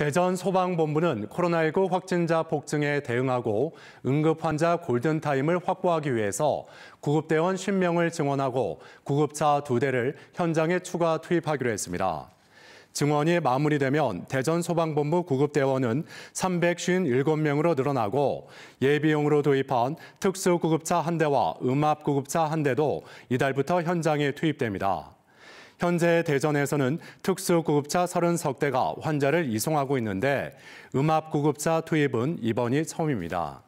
대전 소방본부는 코로나19 확진자 폭증에 대응하고 응급 환자 골든타임을 확보하기 위해서 구급대원 10명을 증원하고 구급차 2대를 현장에 추가 투입하기로 했습니다. 증원이 마무리되면 대전 소방본부 구급대원은 357명으로 늘어나고 예비용으로 도입한 특수구급차 한 대와 음압구급차 한 대도 이달부터 현장에 투입됩니다. 현재 대전에서는 특수구급차 30대가 석 환자를 이송하고 있는데 음압구급차 투입은 이번이 처음입니다.